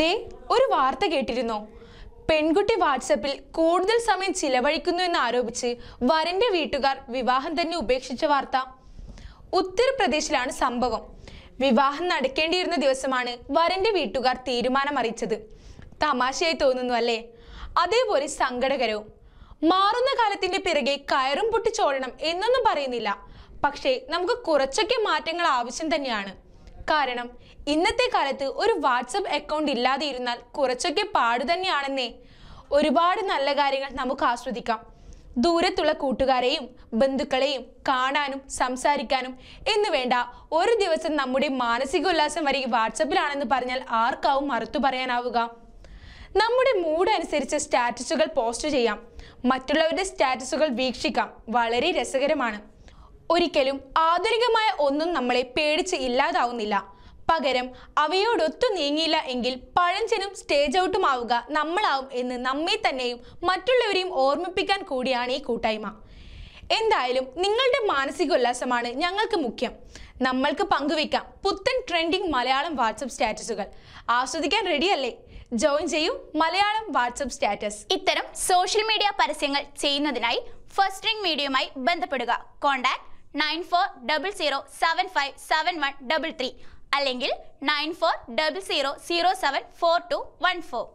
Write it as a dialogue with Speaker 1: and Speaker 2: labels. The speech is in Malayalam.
Speaker 1: ദേ ഒരു വാർത്ത കേട്ടിരുന്നു പെൺകുട്ടി വാട്സപ്പിൽ കൂടുതൽ സമയം ചിലവഴിക്കുന്നു എന്ന് ആരോപിച്ച് വരന്റെ വീട്ടുകാർ വിവാഹം തന്നെ ഉപേക്ഷിച്ച വാർത്ത ഉത്തർപ്രദേശിലാണ് സംഭവം വിവാഹം നടക്കേണ്ടിയിരുന്ന ദിവസമാണ് വരന്റെ വീട്ടുകാർ തീരുമാനം അറിയിച്ചത് തമാശയായി തോന്നുന്നു അല്ലേ അതേപോലെ സങ്കടകരവും മാറുന്ന കാലത്തിന്റെ പിറകെ കയറും പൊട്ടിച്ചോളണം എന്നൊന്നും പറയുന്നില്ല പക്ഷേ നമുക്ക് കുറച്ചൊക്കെ മാറ്റങ്ങൾ ആവശ്യം തന്നെയാണ് കാരണം ഇന്നത്തെ കാലത്ത് ഒരു വാട്സപ്പ് അക്കൗണ്ട് ഇല്ലാതെ ഇരുന്നാൽ കുറച്ചൊക്കെ പാട് തന്നെയാണെന്നേ ഒരുപാട് നല്ല കാര്യങ്ങൾ നമുക്ക് ആസ്വദിക്കാം ദൂരത്തുള്ള കൂട്ടുകാരെയും ബന്ധുക്കളെയും കാണാനും സംസാരിക്കാനും എന്ന് വേണ്ട ഒരു ദിവസം നമ്മുടെ മാനസിക ഉല്ലാസം വരെ വാട്സപ്പിലാണെന്ന് പറഞ്ഞാൽ ആർക്കാവും മറുത്തു പറയാനാവുക നമ്മുടെ മൂഡ് അനുസരിച്ച് സ്റ്റാറ്റസുകൾ പോസ്റ്റ് ചെയ്യാം മറ്റുള്ളവരുടെ സ്റ്റാറ്റസുകൾ വീക്ഷിക്കാം വളരെ രസകരമാണ് ഒരിക്കലും ആധുനികമായ ഒന്നും നമ്മളെ പേടിച്ച് ഇല്ലാതാവുന്നില്ല പകരം അവയോടൊത്തു നീങ്ങിയില്ല എങ്കിൽ പഴഞ്ചനും സ്റ്റേജ് ഔട്ടും ആവുക നമ്മളാവും എന്ന് നമ്മെ തന്നെയും മറ്റുള്ളവരെയും ഓർമ്മിപ്പിക്കാൻ കൂടിയാണ് ഈ കൂട്ടായ്മ എന്തായാലും നിങ്ങളുടെ മാനസിക ഉല്ലാസമാണ് ഞങ്ങൾക്ക് മുഖ്യം നമ്മൾക്ക് പങ്കുവെക്കാം പുത്തൻ ട്രെൻഡിങ് മലയാളം വാട്സപ്പ് സ്റ്റാറ്റസുകൾ ആസ്വദിക്കാൻ റെഡിയല്ലേ ജോയിൻ
Speaker 2: ചെയ്യൂ മലയാളം വാട്സപ്പ് സ്റ്റാറ്റസ് ഇത്തരം സോഷ്യൽ മീഡിയ പരസ്യങ്ങൾ ചെയ്യുന്നതിനായി ഫസ്റ്റ് റിംഗ് മീഡിയയുമായി ബന്ധപ്പെടുക contact nine four double zero seven five seven one double three അല്ലെങ്കിൽ nine four double zero zero seven four two one four